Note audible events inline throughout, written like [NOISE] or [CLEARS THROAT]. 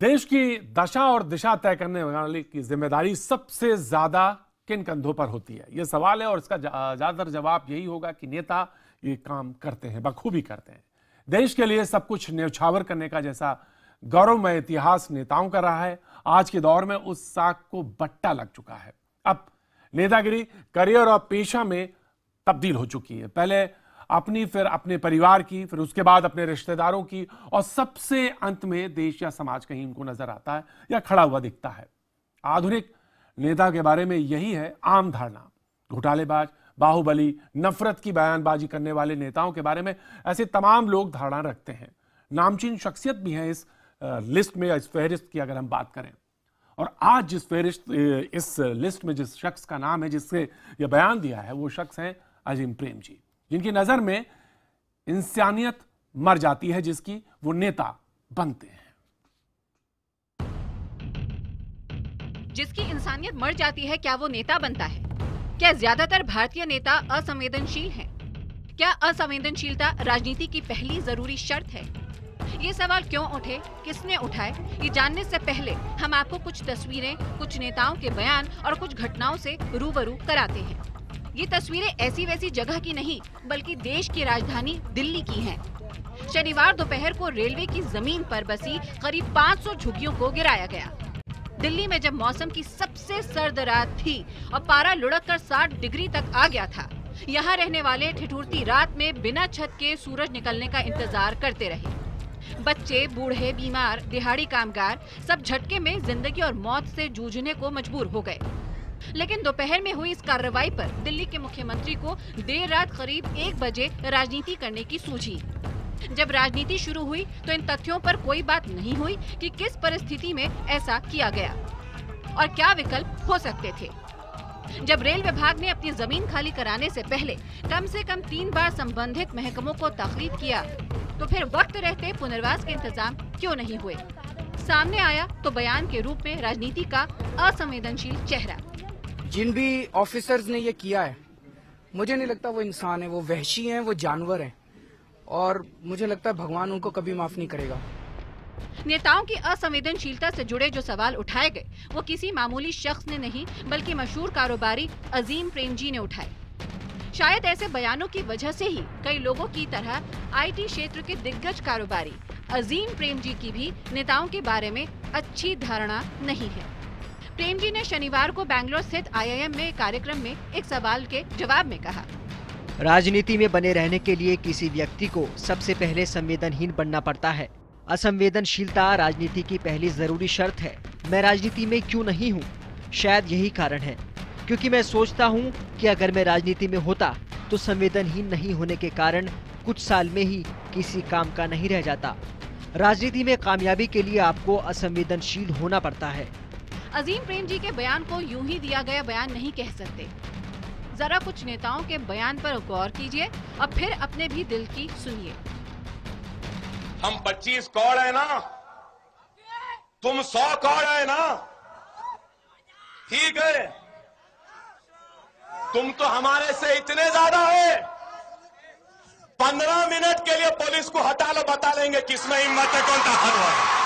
देश की दशा और दिशा तय करने वाले की जिम्मेदारी सबसे ज्यादा किन कंधों पर होती है यह सवाल है और इसका ज्यादातर जवाब यही होगा कि नेता ये काम करते हैं बखूबी करते हैं देश के लिए सब कुछ न्यौछावर करने का जैसा गौरवमय इतिहास नेताओं का रहा है आज के दौर में उस साख को बट्टा लग चुका है अब नेतागिरी करियर और पेशा में तब्दील हो चुकी है पहले अपनी फिर अपने परिवार की फिर उसके बाद अपने रिश्तेदारों की और सबसे अंत में देश या समाज कहीं उनको नजर आता है या खड़ा हुआ दिखता है आधुनिक नेता के बारे में यही है आम धारणा घोटालेबाज बाहुबली नफरत की बयानबाजी करने वाले नेताओं के बारे में ऐसे तमाम लोग धारणा रखते हैं नामचीन शख्सियत भी हैं इस लिस्ट में इस फहरिस्त की अगर हम बात करें और आज जिस फहरिस्त इस लिस्ट में जिस शख्स का नाम है जिससे यह बयान दिया है वो शख्स हैं अजीम प्रेम जी जिनकी नज़र में इंसानियत मर जाती है जिसकी वो नेता बनते हैं जिसकी इंसानियत मर जाती है क्या वो नेता बनता है क्या ज्यादातर भारतीय नेता असंवेदनशील हैं? क्या असंवेदनशीलता राजनीति की पहली जरूरी शर्त है ये सवाल क्यों उठे किसने उठाए ये जानने से पहले हम आपको कुछ तस्वीरें कुछ नेताओं के बयान और कुछ घटनाओं से रूबरू कराते हैं ये तस्वीरें ऐसी वैसी जगह की नहीं बल्कि देश की राजधानी दिल्ली की हैं। शनिवार दोपहर को रेलवे की जमीन पर बसी करीब 500 झुग्गियों को गिराया गया दिल्ली में जब मौसम की सबसे सर्द रात थी और पारा लुढ़क कर साठ डिग्री तक आ गया था यहाँ रहने वाले ठिठुरती रात में बिना छत के सूरज निकलने का इंतजार करते रहे बच्चे बूढ़े बीमार दिहाड़ी कामगार सब झटके में जिंदगी और मौत से जूझने को मजबूर हो गए लेकिन दोपहर में हुई इस कार्रवाई पर दिल्ली के मुख्यमंत्री को देर रात करीब एक बजे राजनीति करने की सूझी जब राजनीति शुरू हुई तो इन तथ्यों पर कोई बात नहीं हुई कि किस परिस्थिति में ऐसा किया गया और क्या विकल्प हो सकते थे जब रेल विभाग ने अपनी जमीन खाली कराने से पहले कम से कम तीन बार संबंधित महकमों को तकलीफ किया तो फिर वक्त रहते पुनर्वास के इंतजाम क्यों नहीं हुए सामने आया तो बयान के रूप में राजनीति का असंवेदनशील चेहरा जिन भी ऑफिसर्स ने ये किया है मुझे नहीं लगता वो इंसान है वो वहशी हैं वो जानवर हैं और मुझे लगता है भगवान उनको कभी माफ नहीं करेगा नेताओं की असंवेदनशीलता से जुड़े जो सवाल उठाए गए वो किसी मामूली शख्स ने नहीं बल्कि मशहूर कारोबारी अजीम प्रेम जी ने उठाए शायद ऐसे बयानों की वजह से ही कई लोगों की तरह आईटी क्षेत्र के दिग्गज कारोबारी अजीम प्रेम जी की भी नेताओं के बारे में अच्छी धारणा नहीं है प्रेम जी ने शनिवार को बैंगलोर स्थित आईआईएम में कार्यक्रम में एक सवाल के जवाब में कहा राजनीति में बने रहने के लिए किसी व्यक्ति को सबसे पहले संवेदनहीन बनना पड़ता है असंवेदनशीलता राजनीति की पहली जरूरी शर्त है मैं राजनीति में क्यों नहीं हूँ शायद यही कारण है क्योंकि मैं सोचता हूँ कि अगर मैं राजनीति में होता तो संवेदनहीन नहीं होने के कारण कुछ साल में ही किसी काम का नहीं रह जाता राजनीति में कामयाबी के लिए आपको असंवेदनशील होना पड़ता है अजीम प्रेम जी के बयान को यूं ही दिया गया बयान नहीं कह सकते जरा कुछ नेताओं के बयान पर गौर कीजिए और फिर अपने भी दिल की सुनिए हम 25 कौड़ है ना तुम 100 कौड़ है ना ठीक है तुम तो हमारे से इतने ज्यादा है पंद्रह मिनट के लिए पुलिस को हटा लो बता लेंगे किसमें हिम्मत है कौन का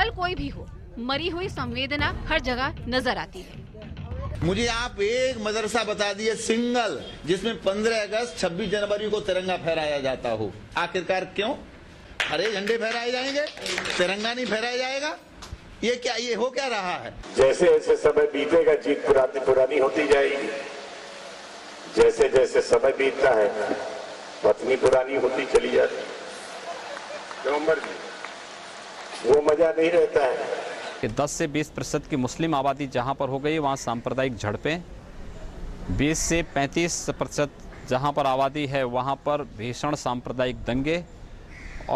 दल कोई भी हो मरी हुई संवेदना हर जगह नजर आती है मुझे आप एक मदरसा बता दिए सिंगल जिसमें 15 अगस्त 26 जनवरी को तिरंगा फहराया जाता हो आखिरकार क्यों हरे झंडे फहराए जाएंगे तिरंगा नहीं फहराया जाएगा ये क्या ये हो क्या रहा है जैसे जैसे समय बीतेगा जीत पुरानी पुरानी होती जाएगी जैसे जैसे समय बीतता है पत्नी पुरानी होती चली जाती है वो मजा नहीं रहता है कि 10 से 20 प्रतिशत की मुस्लिम आबादी जहां पर हो गई वहां सांप्रदायिक झड़पें 20 से 35 प्रतिशत जहां पर आबादी है वहां पर भीषण सांप्रदायिक दंगे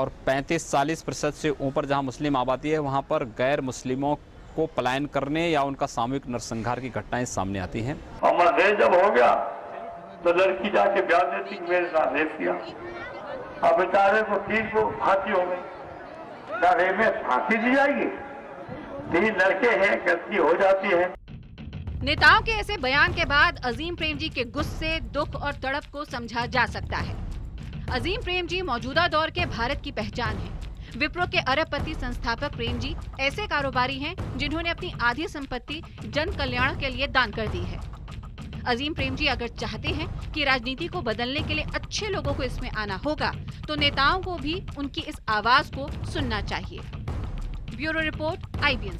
और 35-40 प्रतिशत से ऊपर जहां मुस्लिम आबादी है वहां पर गैर मुस्लिमों को पलायन करने या उनका सामूहिक नरसंहार की घटनाएं सामने आती हैं जब हो गया तो लड़की जाके ब्याज देती मेरे साथ रेप अब बेचारे को तीन को फांसी हो गई क्या रेप में फांसी दी जाएगी तीन लड़के हैं गलती हो जाती है नेताओं के ऐसे बयान के बाद अजीम प्रेम जी के गुस्से दुख और तड़प को समझा जा सकता है अजीम प्रेम जी मौजूदा दौर के भारत की पहचान है विप्रो के अरबपति संस्थापक प्रेम जी ऐसे कारोबारी हैं जिन्होंने अपनी आधी संपत्ति जन कल्याण के लिए दान कर दी है अजीम प्रेम जी अगर चाहते हैं कि राजनीति को बदलने के लिए अच्छे लोगों को इसमें आना होगा तो नेताओं को भी उनकी इस आवाज को सुनना चाहिए ब्यूरो रिपोर्ट आईबीएन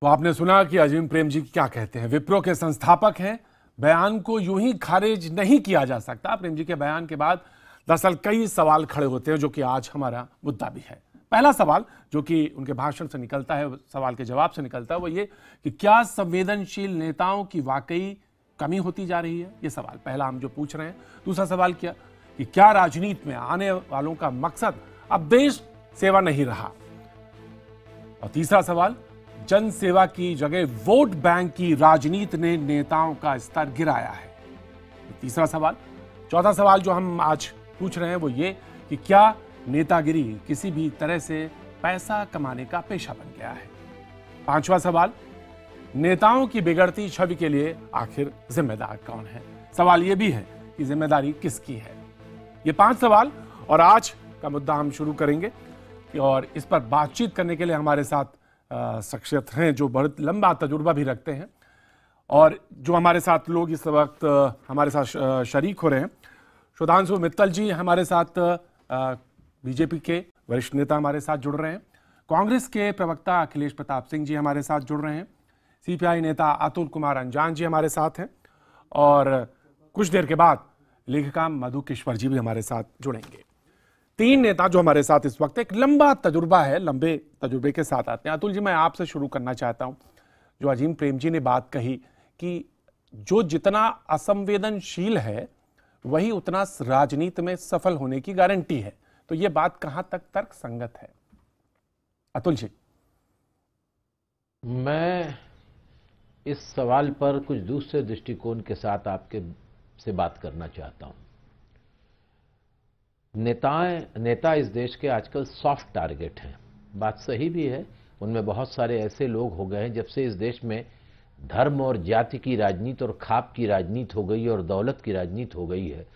तो आपने सुना कि अजीम प्रेम जी क्या कहते हैं विप्रो के संस्थापक हैं बयान को यूं ही खारिज नहीं किया जा सकता प्रेम जी के बयान के बाद दरअसल कई सवाल खड़े होते हैं जो कि आज हमारा मुद्दा भी है पहला सवाल जो कि उनके भाषण से निकलता है सवाल के जवाब से निकलता है वो ये कि क्या संवेदनशील नेताओं की वाकई कमी होती जा रही है ये सवाल पहला हम जो पूछ रहे हैं दूसरा सवाल क्या कि क्या राजनीति में आने वालों का मकसद अब देश सेवा नहीं रहा और तीसरा सवाल जनसेवा की जगह वोट बैंक की राजनीति ने नेताओं का स्तर गिराया है तीसरा सवाल चौथा सवाल जो हम आज पूछ रहे हैं वो ये कि क्या नेतागिरी किसी भी तरह से पैसा कमाने का पेशा बन गया है पांचवा सवाल नेताओं की बिगड़ती छवि के लिए आखिर जिम्मेदार कौन है सवाल यह भी है कि जिम्मेदारी किसकी है ये पांच सवाल और आज का मुद्दा हम शुरू करेंगे और इस पर बातचीत करने के लिए हमारे साथ शख्सियत हैं जो बहुत लंबा तजुर्बा भी रखते हैं और जो हमारे साथ लोग इस वक्त हमारे साथ शरीक हो रहे हैं शुधांशु मित्तल जी हमारे साथ बीजेपी के वरिष्ठ नेता हमारे साथ जुड़ रहे हैं कांग्रेस के प्रवक्ता अखिलेश प्रताप सिंह जी हमारे साथ जुड़ रहे हैं सीपीआई नेता अतुल कुमार अंजान जी हमारे साथ हैं और कुछ देर के बाद लेखिका मधु किश्वर जी भी हमारे साथ जुड़ेंगे तीन नेता जो हमारे साथ इस वक्त एक लंबा तजुर्बा है लंबे तजुर्बे के साथ आते हैं अतुल जी मैं आपसे शुरू करना चाहता हूं जो अजीम प्रेम जी ने बात कही कि जो जितना असंवेदनशील है वही उतना राजनीति में सफल होने की गारंटी है तो यह बात कहां तक तर्क संगत है अतुल जी मैं इस सवाल पर कुछ दूसरे दृष्टिकोण के साथ आपके से बात करना चाहता हूं नेताएं नेता इस देश के आजकल सॉफ्ट टारगेट हैं बात सही भी है उनमें बहुत सारे ऐसे लोग हो गए हैं जब से इस देश में धर्म और जाति की राजनीति और खाप की राजनीति हो गई और दौलत की राजनीति हो गई है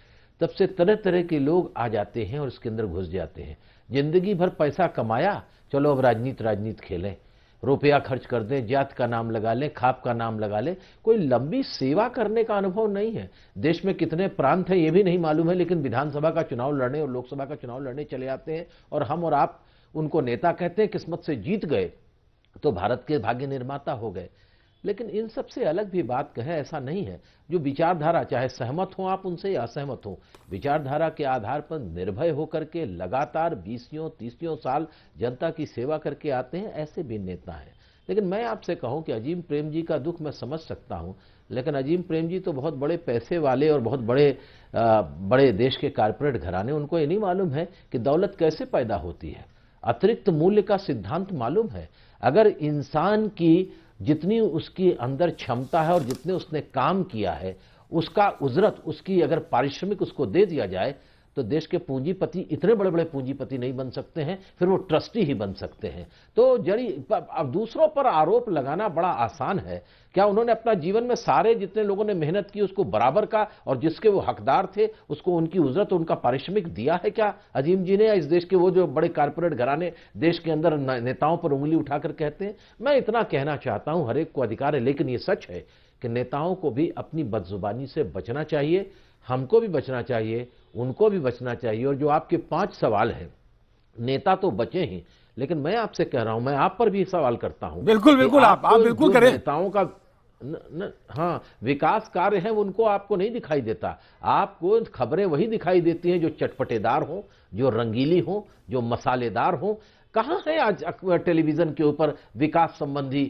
तब से तरह तरह के लोग आ जाते हैं और इसके अंदर घुस जाते हैं जिंदगी भर पैसा कमाया चलो अब राजनीति राजनीति खेलें रुपया खर्च कर दें जात का नाम लगा लें खाप का नाम लगा लें कोई लंबी सेवा करने का अनुभव नहीं है देश में कितने प्रांत हैं ये भी नहीं मालूम है लेकिन विधानसभा का चुनाव लड़ने और लोकसभा का चुनाव लड़ने चले आते हैं और हम और आप उनको नेता कहते हैं किस्मत से जीत गए तो भारत के भाग्य निर्माता हो गए लेकिन इन सबसे अलग भी बात कहे ऐसा नहीं है जो विचारधारा चाहे सहमत हो आप उनसे या असहमत हो विचारधारा के आधार पर निर्भय होकर के लगातार बीसियों तीसियों साल जनता की सेवा करके आते हैं ऐसे भी नेता हैं लेकिन मैं आपसे कहूं कि अजीम प्रेम जी का दुख मैं समझ सकता हूं लेकिन अजीम प्रेम जी तो बहुत बड़े पैसे वाले और बहुत बड़े आ, बड़े देश के कारपोरेट घराने उनको ये नहीं मालूम है कि दौलत कैसे पैदा होती है अतिरिक्त मूल्य का सिद्धांत मालूम है अगर इंसान की जितनी उसकी अंदर क्षमता है और जितने उसने काम किया है उसका उजरत उसकी अगर पारिश्रमिक उसको दे दिया जाए तो देश के पूंजीपति इतने बड़े बड़े पूंजीपति नहीं बन सकते हैं फिर वो ट्रस्टी ही बन सकते हैं तो जड़ी अब दूसरों पर आरोप लगाना बड़ा आसान है क्या उन्होंने अपना जीवन में सारे जितने लोगों ने मेहनत की उसको बराबर का और जिसके वो हकदार थे उसको उनकी उजरत उनका पारिश्रमिक दिया है क्या अजीम जी ने या इस देश के वो जो बड़े कारपोरेट घराने देश के अंदर नेताओं पर उंगली उठाकर कहते हैं मैं इतना कहना चाहता हूं हरेक को अधिकार है लेकिन ये सच है कि नेताओं को भी अपनी बदजुबानी से बचना चाहिए हमको भी बचना चाहिए उनको भी बचना चाहिए और जो आपके पांच सवाल हैं नेता तो बचे ही लेकिन मैं आपसे कह रहा हूं मैं आप पर भी सवाल करता हूं बिल्कुल बिल्कुल आप आप बिल्कुल करें नेताओं का न, न, हाँ विकास कार्य है उनको आपको नहीं दिखाई देता आपको खबरें वही दिखाई देती हैं जो चटपटेदार हो जो रंगीली हो जो मसालेदार हो कहाँ है आज टेलीविजन के ऊपर विकास संबंधी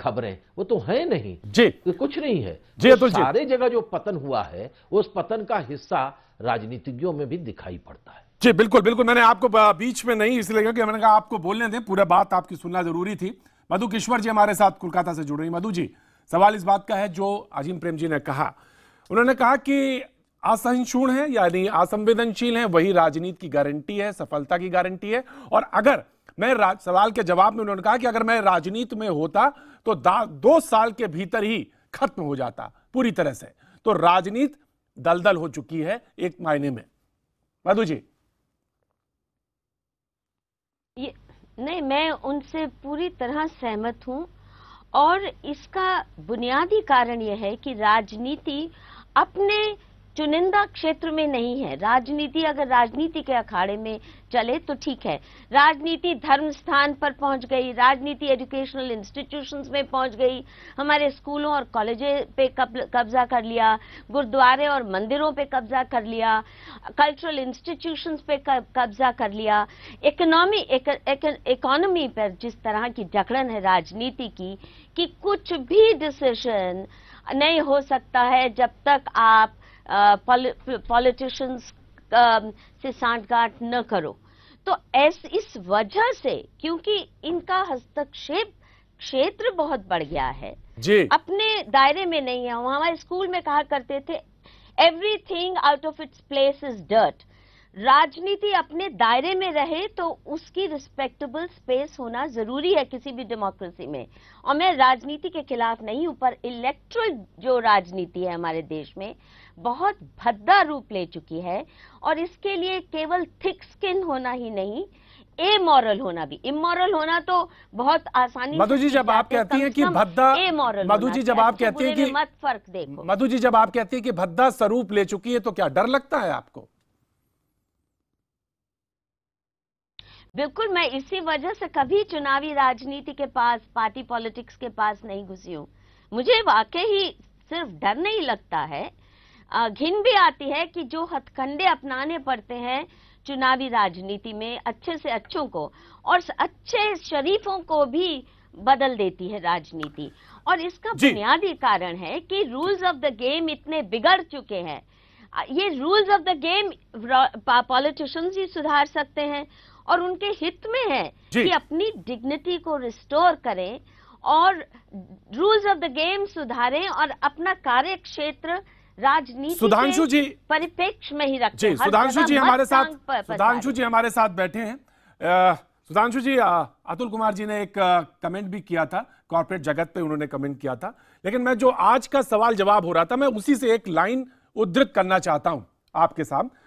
खबरें वो तो है नहीं जी तो कुछ नहीं है जी तो सारे जगह जो पतन हुआ है उस पतन का हिस्सा राजनीतिज्ञों में भी दिखाई पड़ता है जी बिल्कुल बिल्कुल मैंने आपको बीच में नहीं इसलिए क्योंकि मैंने कहा आपको बोलने दें पूरा बात आपकी सुनना जरूरी थी मधु किश्वर जी हमारे साथ कोलकाता से जुड़ रही मधु जी सवाल इस बात का है जो अजीम प्रेम जी ने कहा उन्होंने कहा कि असहिष्णु है यानी असंवेदनशील है वही राजनीति की गारंटी है सफलता की गारंटी है और अगर मैं सवाल के जवाब में उन्होंने कहा कि अगर मैं राजनीति में होता तो दो साल के भीतर ही खत्म हो जाता पूरी तरह से तो राजनीति दलदल हो चुकी है एक मायने में मधु जी नहीं मैं उनसे पूरी तरह सहमत हूं और इसका बुनियादी कारण यह है कि राजनीति अपने चुनिंदा क्षेत्र में नहीं है राजनीति अगर राजनीति के अखाड़े में चले तो ठीक है राजनीति धर्म स्थान पर पहुंच गई राजनीति एजुकेशनल इंस्टीट्यूशंस में पहुंच गई हमारे स्कूलों और कॉलेज पे कब्जा कर लिया गुरुद्वारे और मंदिरों पे कब्जा कर लिया कल्चरल इंस्टीट्यूशंस पे कब्जा कर लिया इकोनॉमी इकोनॉमी पर जिस तरह की जकड़न है राजनीति की कि कुछ भी डिसीजन नहीं हो सकता है जब तक आप पॉलिटिशियंस से सांठगांठ न करो तो एस इस वजह से क्योंकि इनका हस्तक्षेप क्षेत्र बहुत बढ़ गया है जी अपने दायरे में नहीं है हमारे स्कूल में कहा करते थे everything out of its place is dirt राजनीति अपने दायरे में रहे तो उसकी रिस्पेक्टेबल स्पेस होना जरूरी है किसी भी डेमोक्रेसी में और मैं राजनीति के खिलाफ नहीं हूं पर इलेक्ट्रल जो राजनीति है हमारे देश में बहुत भद्दा रूप ले चुकी है और इसके लिए केवल थिक स्किन होना ही नहीं ए मॉरल होना भी इमोरल होना तो बहुत आसानी मधु जी जब आप कहती हैं कि भद्दा मॉरल मधु जी जब आप कहती हैं कि मत फर्क देखो मधु जी जब आप कहती हैं कि भद्दा स्वरूप ले चुकी है तो क्या डर लगता है आपको बिल्कुल मैं इसी वजह से कभी चुनावी राजनीति के पास पार्टी पॉलिटिक्स के पास नहीं घुसी हूँ मुझे वाकई ही सिर्फ डर नहीं लगता है घिन भी आती है कि जो हथकंडे अपनाने पड़ते हैं चुनावी राजनीति में अच्छे से अच्छों को और अच्छे शरीफों को भी बदल देती है राजनीति और इसका बुनियादी कारण है कि रूल्स ऑफ द गेम इतने बिगड़ चुके हैं ये rules of the game politicians ही सुधार सकते हैं और उनके हित में है कि अपनी डिग्निटी को रिस्टोर करें और रूल्स ऑफ द गेम सुधारें और अपना कार्य क्षेत्र राजनीति सुधांशु जी परिपेक्ष में ही रखें सुधांशु जी हमारे साथ सुधांशु जी हमारे साथ बैठे हैं सुधांशु जी अतुल कुमार जी ने एक कमेंट भी किया था कॉर्पोरेट जगत पे उन्होंने कमेंट किया था लेकिन मैं जो आज का सवाल जवाब हो रहा था मैं उसी से एक लाइन उद्धृत करना चाहता हूं आपके सामने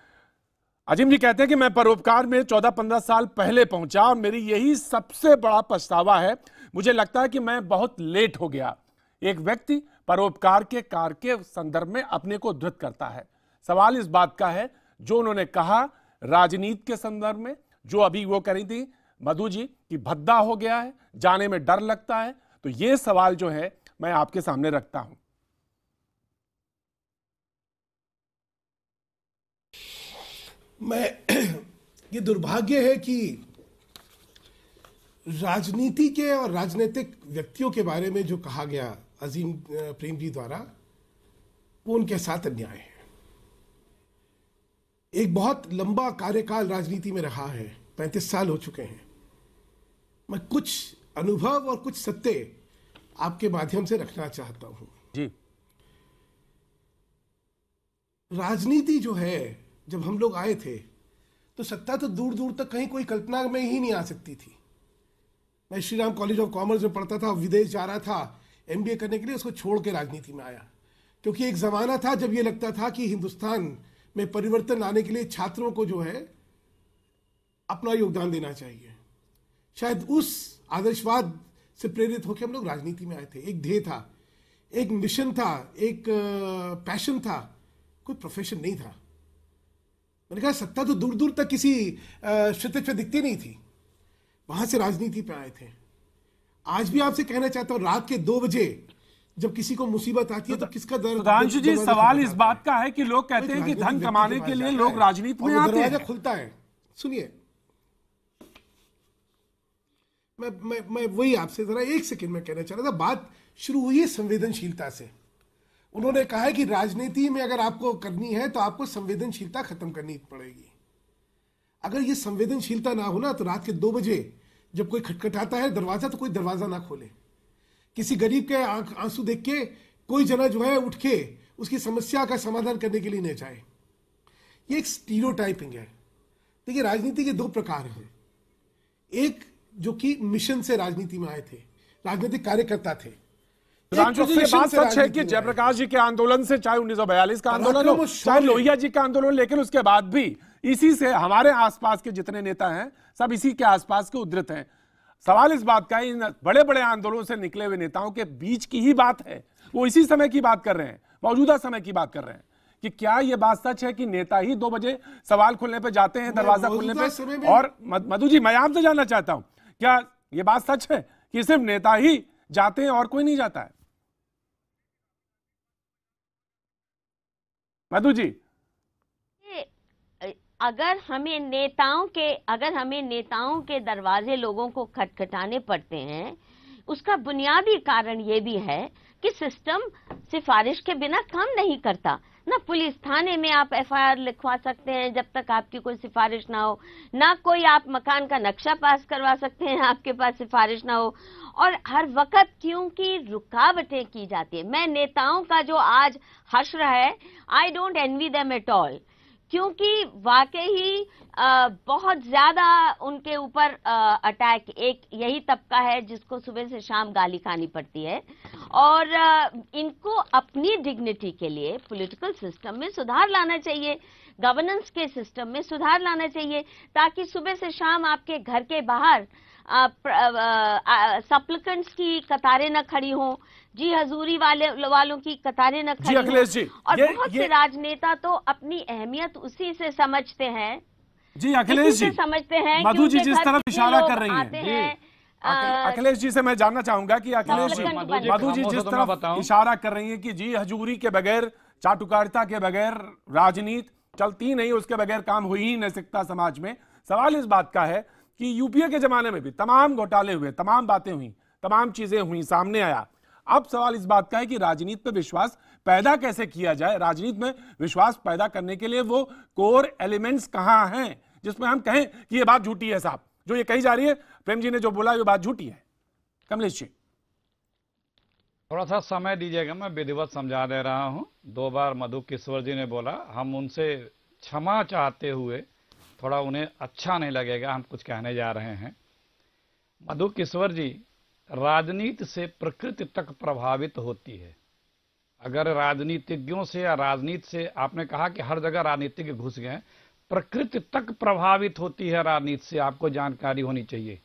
अजीम जी कहते हैं कि मैं परोपकार में 14-15 साल पहले पहुंचा और मेरी यही सबसे बड़ा पछतावा है मुझे लगता है कि मैं बहुत लेट हो गया एक व्यक्ति परोपकार के कार्य के संदर्भ में अपने को उद्धत करता है सवाल इस बात का है जो उन्होंने कहा राजनीति के संदर्भ में जो अभी वो करी थी मधु जी कि भद्दा हो गया है जाने में डर लगता है तो ये सवाल जो है मैं आपके सामने रखता हूँ मैं [CLEARS THROAT] ये दुर्भाग्य है कि राजनीति के और राजनीतिक व्यक्तियों के बारे में जो कहा गया अजीम प्रेम जी द्वारा वो उनके साथ अन्याय है एक बहुत लंबा कार्यकाल राजनीति में रहा है पैंतीस साल हो चुके हैं मैं कुछ अनुभव और कुछ सत्य आपके माध्यम से रखना चाहता हूं जी राजनीति जो है जब हम लोग आए थे तो सत्ता तो दूर दूर तक कहीं कोई कल्पना में ही नहीं आ सकती थी मैं Shri Ram college of commerce में पढ़ता था विदेश जा रहा था एम करने के लिए उसको छोड़ के राजनीति में आया क्योंकि एक ज़माना था जब ये लगता था कि हिंदुस्तान में परिवर्तन आने के लिए छात्रों को जो है अपना योगदान देना चाहिए शायद उस आदर्शवाद से प्रेरित होकर हम लोग राजनीति में आए थे एक ध्येय था एक मिशन था एक पैशन था कोई प्रोफेशन नहीं था मैंने कहा सत्ता तो दूर दूर तक किसी क्षेत्र पर दिखती नहीं थी वहां से राजनीति पे आए थे आज भी आपसे कहना चाहता हूँ रात के दो बजे जब किसी को मुसीबत आती है तो किसका सुधांशु जी सवाल इस बात का है कि लोग कहते हैं कि धन कमाने के लिए लोग राजनीति में आते हैं खुलता है सुनिए मैं मैं मैं वही आपसे जरा एक सेकंड में कहना चाह रहा था बात शुरू हुई है संवेदनशीलता से उन्होंने कहा है कि राजनीति में अगर आपको करनी है तो आपको संवेदनशीलता खत्म करनी पड़ेगी अगर ये संवेदनशीलता ना हो ना तो रात के दो बजे जब कोई खटखटाता है दरवाजा तो कोई दरवाजा ना खोले किसी गरीब के आंसू देख के कोई जना जो है उठ के उसकी समस्या का समाधान करने के लिए नहीं जाए ये एक स्टीरो टाइपिंग है देखिए राजनीति के दो प्रकार हैं एक जो कि मिशन से राजनीति में आए थे राजनीतिक कार्यकर्ता थे ये बात सच है कि जयप्रकाश जी के आंदोलन से चाहे 1942 का आंदोलन हो चाहे लोहिया जी का आंदोलन लेकिन उसके बाद भी इसी से हमारे आसपास के जितने नेता हैं सब इसी के आसपास के उदृत हैं सवाल इस बात का है इन बड़े बड़े आंदोलनों से निकले हुए नेताओं के बीच की ही बात है वो इसी समय की बात कर रहे हैं मौजूदा समय की बात कर रहे हैं कि क्या ये बात सच है कि नेता ही दो बजे सवाल खुलने पर जाते हैं दरवाजा खुलने पर और मधु जी मैं आपसे जानना चाहता हूं क्या ये बात सच है कि सिर्फ नेता ही जाते हैं और कोई नहीं जाता है मधु जी अगर हमें नेताओं के अगर हमें नेताओं के दरवाजे लोगों को खटखटाने पड़ते हैं उसका बुनियादी कारण ये भी है कि सिस्टम सिफारिश के बिना काम नहीं करता ना पुलिस थाने में आप एफआईआर लिखवा सकते हैं जब तक आपकी कोई सिफारिश ना हो ना कोई आप मकान का नक्शा पास करवा सकते हैं आपके पास सिफारिश ना हो और हर वक्त क्योंकि रुकावटें की जाती है मैं नेताओं का जो आज हश्र है I don't envy them at all क्योंकि वाकई ही बहुत ज्यादा उनके ऊपर अटैक एक यही तबका है जिसको सुबह से शाम गाली खानी पड़ती है और इनको अपनी डिग्निटी के लिए पॉलिटिकल सिस्टम में सुधार लाना चाहिए गवर्नेंस के सिस्टम में सुधार लाना चाहिए ताकि सुबह से शाम आपके घर के बाहर सप्लिकेंट्स की कतारें न खड़ी हों जी हजूरी वाले वालों की कतारें न खड़ी जी अखिलेश जी और ये, बहुत ये... से राजनेता तो अपनी अहमियत उसी से समझते हैं जी अखिलेश जी समझते हैं मधु जी जिस तरफ इशारा कर रही हैं है, अखिलेश जी से मैं जानना चाहूंगा कि अखिलेश जी मधु जी जिस तरफ तो इशारा कर रही हैं कि जी हजूरी के बगैर चाटुकारिता के बगैर राजनीति चलती नहीं उसके बगैर काम हो ही नहीं सकता समाज में सवाल इस बात का है कि यूपीए के ज़माने में भी तमाम घोटाले हुए तमाम बातें हुई तमाम चीज़ें हुई सामने आया अब सवाल इस बात का है कि राजनीति पर विश्वास पैदा कैसे किया जाए राजनीति में विश्वास पैदा करने के लिए वो कोर एलिमेंट्स कहां हैं जिसमें हम कहें कि ये बात झूठी है साहब जो ये कही जा रही है प्रेम जी ने जो बोला ये बात झूठी है कमलेश जी थोड़ा सा समय दीजिएगा मैं विधिवत समझा दे रहा हूं दो बार मधु किशोर जी ने बोला हम उनसे क्षमा चाहते हुए थोड़ा उन्हें अच्छा नहीं लगेगा हम कुछ कहने जा रहे हैं मधु किशोर जी राजनीति से प्रकृति तक प्रभावित होती है अगर राजनीतिज्ञों से या राजनीति से आपने कहा कि हर जगह राजनीतिज्ञ घुस गए प्रकृति तक प्रभावित होती है राजनीति से आपको जानकारी होनी चाहिए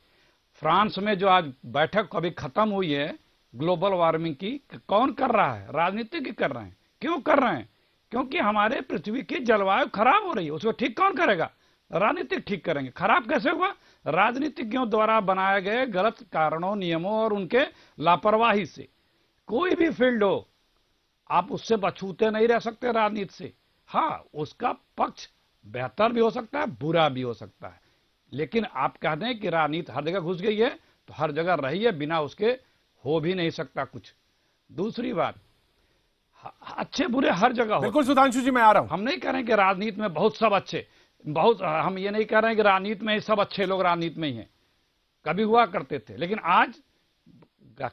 फ्रांस में जो आज बैठक अभी खत्म हुई है ग्लोबल वार्मिंग की कौन कर रहा है राजनीतिज्ञ कर रहे हैं क्यों कर रहे हैं क्योंकि हमारे पृथ्वी की जलवायु खराब हो रही है उसको ठीक कौन करेगा राजनीतिक ठीक करेंगे खराब कैसे हुआ राजनीतिज्ञों द्वारा बनाए गए गलत कारणों नियमों और उनके लापरवाही से कोई भी फील्ड हो आप उससे बछूते नहीं रह सकते राजनीति से हाँ उसका पक्ष बेहतर भी हो सकता है बुरा भी हो सकता है लेकिन आप कह दें कि राजनीति हर जगह घुस गई है तो हर जगह रही है बिना उसके हो भी नहीं सकता कुछ दूसरी बात अच्छे बुरे हर जगह हो बिल्कुल सुधांशु जी मैं आ रहा हूं हम नहीं कह रहे कि राजनीति में बहुत सब अच्छे बहुत हम ये नहीं कह रहे हैं कि राजनीति में सब अच्छे लोग राजनीति में ही हैं कभी हुआ करते थे लेकिन आज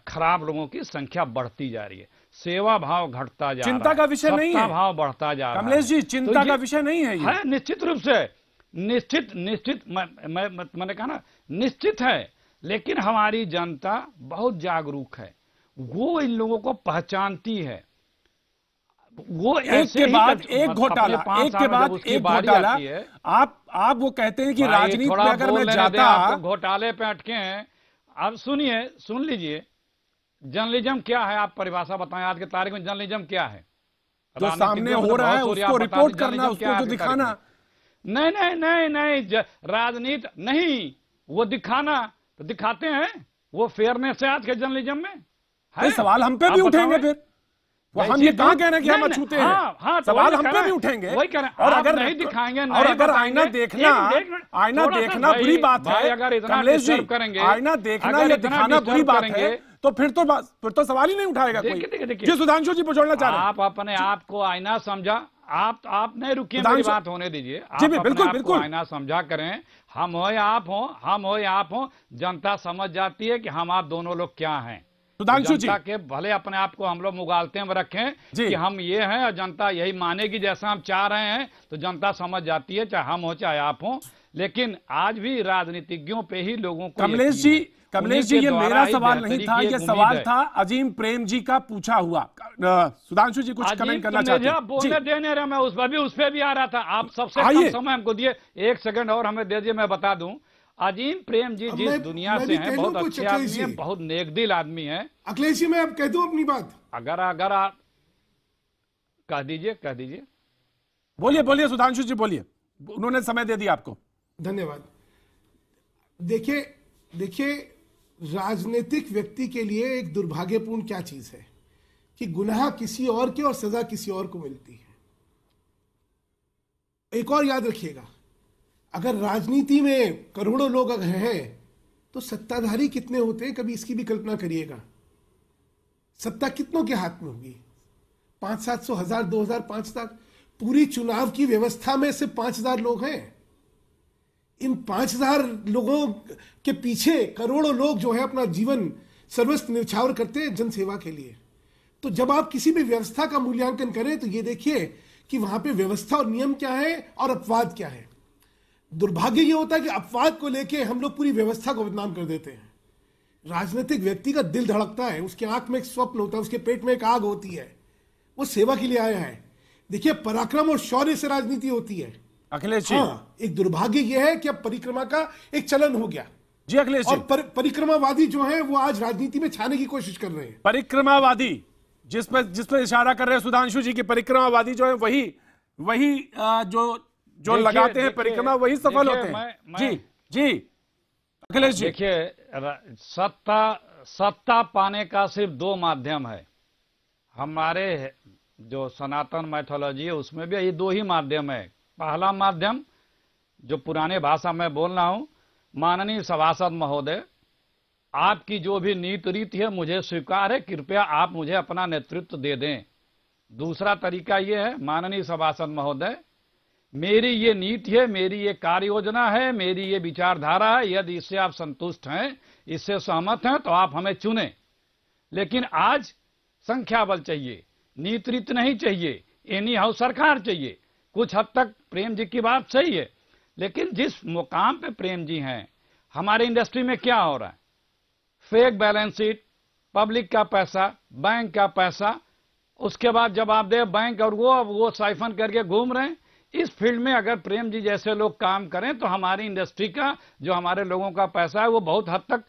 खराब लोगों की संख्या बढ़ती जा रही है सेवा भाव घटता जा चिंता का विषय नहीं है भाव बढ़ता जा रहा कमलेश जी चिंता तो का विषय नहीं है, है निश्चित रूप से निश्चित निश्चित मैं, मैंने कहा ना निश्चित है लेकिन हमारी जनता बहुत जागरूक है वो इन लोगों को पहचानती है वो एक के बाद एक मतलब घोटाला एक के बाद एक घोटाला आप आप वो कहते हैं कि राजनीति में अगर मैं जाता घोटाले पे अटके हैं अब सुनिए सुन लीजिए जर्नलिज्म क्या है आप परिभाषा बताएं आज के तारीख में जर्नलिज्म क्या है जो सामने हो तो रहा है उसको रिपोर्ट करना उसको जो दिखाना नहीं नहीं नहीं नहीं राजनीति नहीं वो दिखाना तो दिखाते हैं वो फेयरनेस है आज के जर्नलिज्म में सवाल हम पे भी उठेंगे फिर हम ये कहा कह रहे हैं कि हम अछूते हैं हाँ, हाँ, तो सवाल तो हम पे भी उठेंगे वही और अगर नहीं दिखाएंगे और अगर आईना देखना आईना देखना बुरी बात है अगर कमलेश जी आईना देखना या दिखाना बुरी बात है तो फिर तो फिर तो सवाल ही नहीं उठाएगा कोई जी सुधांशु जी पूछना चाह रहे आप अपने आप को आईना समझा आप तो आप नहीं रुकिए मेरी बात होने दीजिए आप बिल्कुल बिल्कुल आईना समझा करें हम हो आप हो हम हो आप हो जनता समझ जाती है कि हम आप दोनों लोग क्या हैं सुधांशु तो जी के भले अपने आप को हम लोग मुगालते में रखें कि हम ये हैं और जनता यही मानेगी जैसा हम चाह रहे हैं तो जनता समझ जाती है चाहे हम हो चाहे आप हो लेकिन आज भी राजनीतिज्ञों पे ही लोगों को कमलेश जी कमलेश जी ये मेरा सवाल नहीं था ये सवाल था अजीम प्रेम जी का पूछा हुआ सुधांशु जी कुछ कमेंट करना तो चाहते हैं देने रहे मैं उस पर भी उस पर भी आ रहा था आप सबसे समय हमको दिए एक सेकंड और हमें दे दिए मैं बता दूं अजीम प्रेम जी जिस दुनिया से हैं बहुत अच्छे आदमी हैं बहुत नेक दिल आदमी हैं अखिलेश जी मैं अब कह दूं अपनी बात अगर अगर आप कह दीजिए कह दीजिए बोलिए बोलिए सुधांशु जी बोलिए उन्होंने समय दे दिया आपको धन्यवाद देखिए देखिए राजनीतिक व्यक्ति के लिए एक दुर्भाग्यपूर्ण क्या चीज है कि गुनाह किसी और के और सजा किसी और को मिलती है एक और याद रखिएगा अगर राजनीति में करोड़ों लोग अगर हैं तो सत्ताधारी कितने होते हैं कभी इसकी भी कल्पना करिएगा सत्ता कितनों के हाथ में होगी पाँच सात सौ हजार दो हजार पाँच हजार पूरी चुनाव की व्यवस्था में से पाँच हजार लोग हैं इन पाँच हजार लोगों के पीछे करोड़ों लोग जो है अपना जीवन सर्वस्व निछावर करते हैं जनसेवा के लिए तो जब आप किसी भी व्यवस्था का मूल्यांकन करें तो ये देखिए कि वहाँ पे व्यवस्था और नियम क्या है और अपवाद क्या है दुर्भाग्य ये होता है कि अपवाद को लेके हम लोग पूरी व्यवस्था को बदनाम कर देते हैं राजनीतिक व्यक्ति का दिल धड़कता है उसके आंख में एक स्वप्न होता है उसके पेट में एक आग होती है वो सेवा के लिए आया है देखिए पराक्रम और शौर्य से राजनीति होती है अखिलेश हाँ, एक दुर्भाग्य यह है कि अब परिक्रमा का एक चलन हो गया जी अखिलेश और पर, परिक्रमावादी जो है वो आज राजनीति में छाने की कोशिश कर रहे हैं परिक्रमावादी जिस पर जिस पर इशारा कर रहे हैं सुधांशु जी की परिक्रमावादी जो है वही वही जो जो लगाते हैं परिक्रमा वही सफल होते हैं जी जी अखिलेश जी देखिए सत्ता सत्ता पाने का सिर्फ दो माध्यम है हमारे जो सनातन मैथोलॉजी है उसमें भी ये दो ही माध्यम है पहला माध्यम जो पुराने भाषा में बोल रहा हूं माननीय सभासद महोदय आपकी जो भी नीति रीति है मुझे स्वीकार है कृपया आप मुझे अपना नेतृत्व दे दें दूसरा तरीका यह है माननीय सभासद महोदय मेरी ये नीति है मेरी ये कार्य योजना है मेरी ये विचारधारा है यदि इससे आप संतुष्ट हैं इससे सहमत हैं तो आप हमें चुने लेकिन आज संख्या बल चाहिए नेतृत्व नहीं चाहिए एनी हाउ सरकार चाहिए कुछ हद तक प्रेम जी की बात सही है लेकिन जिस मुकाम पे प्रेम जी हैं हमारे इंडस्ट्री में क्या हो रहा है फेक बैलेंस शीट पब्लिक का पैसा बैंक का पैसा उसके बाद जवाब दे बैंक और वो अब वो साइफन करके घूम रहे हैं इस फील्ड में अगर प्रेम जी जैसे लोग काम करें तो हमारी इंडस्ट्री का जो हमारे लोगों का पैसा है वो बहुत हद तक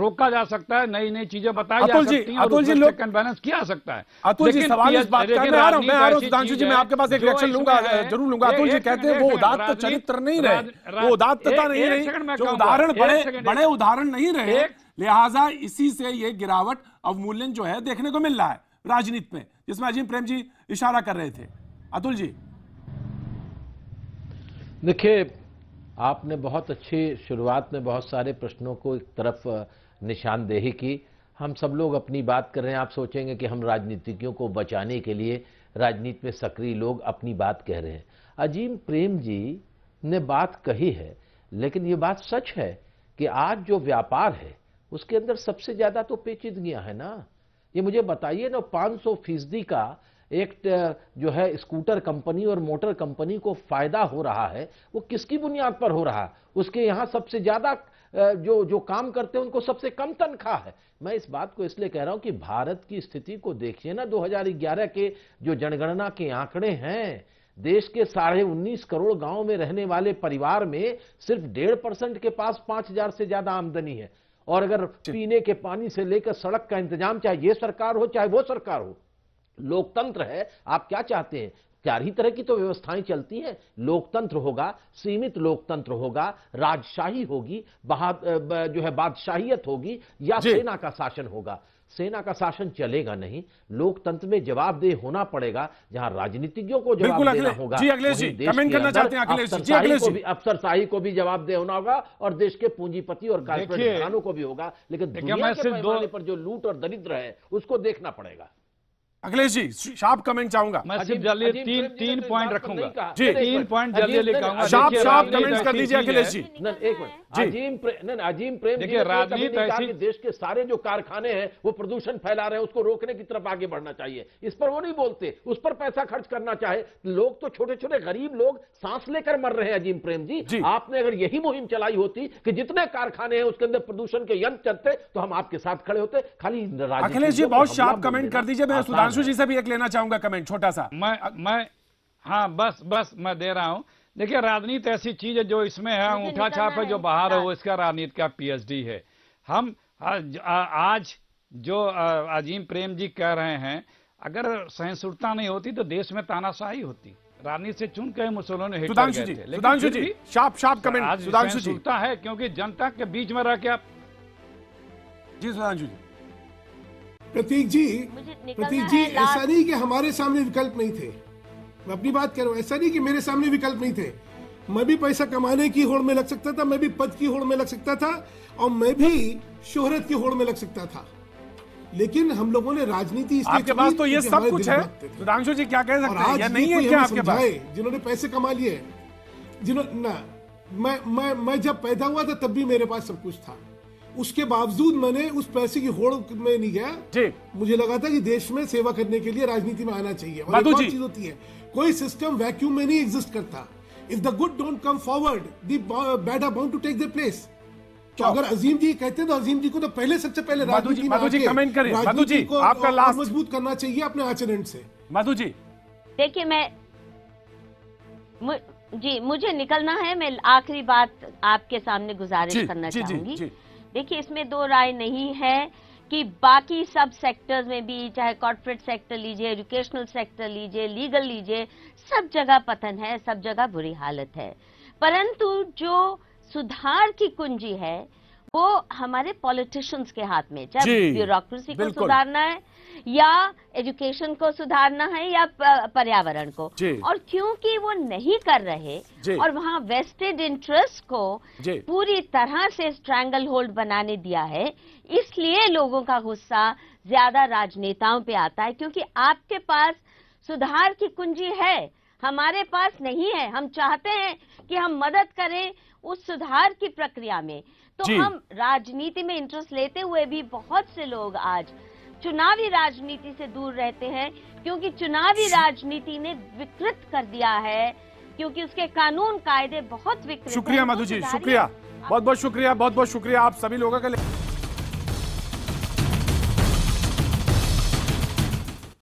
रोका जा सकता है नई नई चीजें बताई जा सकती हैं अतुल जी लोग बैलेंस किया सकता है अतुल जी सवाल इस बात का मैं आ रहा हूं मैं आ रहा हूं सुधांशु जी मैं आपके पास एक रिएक्शन लूंगा जरूर लूंगा अतुल जी कहते हैं वो उदात्त चरित्र नहीं रहे वो उदात्तता नहीं रही जो उदाहरण बड़े बड़े उदाहरण नहीं रहे लिहाजा इसी से ये गिरावट अवमूल्यन जो है देखने को मिल रहा है राजनीति में जिसमें अजीम प्रेम जी इशारा कर रहे थे अतुल जी देखिए आपने बहुत अच्छी शुरुआत में बहुत सारे प्रश्नों को एक तरफ निशानदेही की हम सब लोग अपनी बात कर रहे हैं आप सोचेंगे कि हम राजनीतिज्ञों को बचाने के लिए राजनीति में सक्रिय लोग अपनी बात कह रहे हैं अजीम प्रेम जी ने बात कही है लेकिन ये बात सच है कि आज जो व्यापार है उसके अंदर सबसे ज़्यादा तो पेचीदगियाँ हैं ना ये मुझे बताइए ना 500 फीसदी का एक जो है स्कूटर कंपनी और मोटर कंपनी को फायदा हो रहा है वो किसकी बुनियाद पर हो रहा है उसके यहाँ सबसे ज़्यादा जो जो काम करते हैं उनको सबसे कम तनख्वाह है मैं इस बात को इसलिए कह रहा हूं कि भारत की स्थिति को देखिए ना 2011 के जो जनगणना के आंकड़े हैं देश के साढ़े उन्नीस करोड़ गांव में रहने वाले परिवार में सिर्फ डेढ़ परसेंट के पास पांच हजार से ज्यादा आमदनी है और अगर पीने के पानी से लेकर सड़क का इंतजाम चाहे ये सरकार हो चाहे वो सरकार हो लोकतंत्र है आप क्या चाहते हैं चार ही तरह की तो व्यवस्थाएं चलती हैं लोकतंत्र होगा सीमित लोकतंत्र होगा राजशाही होगी जो है बादशाहियत होगी या सेना का शासन होगा सेना का शासन चलेगा नहीं लोकतंत्र में जवाबदेह होना पड़ेगा जहां राजनीतिज्ञों को जवाब देना होगा जी अखिलेश जी कमेंट करना चाहते हैं अखिलेश जी अखिलेश जी अफसरशाही को भी जवाबदेह होना होगा और देश के पूंजीपति और कारपोरेट घरानों को भी होगा लेकिन दुनिया के पैमाने पर जो लूट और दरिद्र है उसको देखना पड़ेगा अखिलेश जी शार्प कमेंट चाहूंगा मैं सिर्फ जल्दी तीन तीन पॉइंट रखूंगा जी तीन पॉइंट जल्दी लेकर आऊंगा शार्प शार्प कमेंट कर दीजिए अखिलेश जी एक मिनट अजीम प्रे, अजीम प्रेम तो राजनीति देश के सारे जो कारखाने हैं वो प्रदूषण फैला रहे हैं उसको रोकने की तरफ आगे बढ़ना चाहिए इस पर वो नहीं बोलते उस पर पैसा खर्च करना चाहे लोग तो छोटे छोटे गरीब लोग सांस लेकर मर रहे हैं अजीम प्रेम जी, जी आपने अगर यही मुहिम चलाई होती कि जितने कारखाने हैं उसके अंदर प्रदूषण के यंत्र चलते तो हम आपके साथ खड़े होते खाली अखिलेश जी बहुत शार्प कमेंट कर दीजिए मैं सुधांशु जी से भी एक लेना चाहूंगा कमेंट छोटा सा मैं मैं हाँ बस बस मैं दे रहा हूँ देखिए राजनीति ऐसी चीज है जो इसमें है ऊंचा छाप है जो बाहर है वो इसका राजनीति का पीएचडी है हम आज जो अजीम प्रेम जी कह रहे हैं अगर सहिष्णुता नहीं होती तो देश में तानाशाही होती राजनीति से चुन के मुसलमानों ने तो सुधांशु जी सुधांशु जी शाप शाप कमेंट सुधांशु जी है क्योंकि जनता के बीच में रह के आप जी सुधांशु जी प्रतीक जी प्रतीक जी ऐसा नहीं कि हमारे सामने विकल्प नहीं थे मैं अपनी बात कर रहा हूँ ऐसा नहीं कि मेरे सामने विकल्प नहीं थे मैं भी पैसा कमाने की होड़ में लग सकता था मैं भी पद की होड़ में लग सकता था और मैं भी शोहरत की होड़ में लग सकता था लेकिन हम लोगों ने राजनीति आपके पास तो ये सब कुछ है सुधांशु जी क्या कह सकते हैं नहीं है क्या आपके पास जिन्होंने पैसे कमा लिए जिन्होंने ना मैं मैं मैं जब पैदा हुआ था तब भी मेरे पास सब कुछ था उसके बावजूद मैंने उस पैसे की होड़ में नहीं गया मुझे लगा था कि देश में सेवा करने के लिए राजनीति में आना चाहिए और एक चीज होती है कोई सिस्टम वैक्यूम में नहीं एग्जिस्ट करता if the good don't come forward the bad are bound to take the place तो अगर तो- अजीम जी कहते हैं तो अजीम जी को तो पहले सबसे पहले राजनीति में कमेंट करें माधु जी को आपका लास्ट मजबूत करना चाहिए अपने आचरण से मधु जी देखिए मैं जी मुझे निकलना है मैं आखिरी बात आपके सामने गुजारिश करना चाहूंगी देखिए इसमें दो राय नहीं है कि बाकी सब सेक्टर्स में भी चाहे कॉर्पोरेट सेक्टर लीजिए एजुकेशनल सेक्टर लीजिए लीगल लीजिए सब जगह पतन है सब जगह बुरी हालत है परंतु जो सुधार की कुंजी है वो हमारे पॉलिटिशियंस के हाथ में चाहे ब्यूरोक्रेसी को सुधारना है या एजुकेशन को सुधारना है या पर्यावरण को और क्योंकि वो नहीं कर रहे और वहाँ वेस्टेड इंटरेस्ट को पूरी तरह से स्ट्रैंगल होल्ड बनाने दिया है इसलिए लोगों का गुस्सा ज्यादा राजनेताओं पे आता है क्योंकि आपके पास सुधार की कुंजी है हमारे पास नहीं है हम चाहते हैं कि हम मदद करें उस सुधार की प्रक्रिया में तो हम राजनीति में इंटरेस्ट लेते हुए भी बहुत से लोग आज चुनावी राजनीति से दूर रहते हैं क्योंकि चुनावी राजनीति ने विकृत कर दिया है क्योंकि उसके कानून कायदे बहुत विकृत शुक्रिया मधु जी तो शुक्रिया बहुत बहुत शुक्रिया बहुत बहुत शुक्रिया आप सभी लोगों का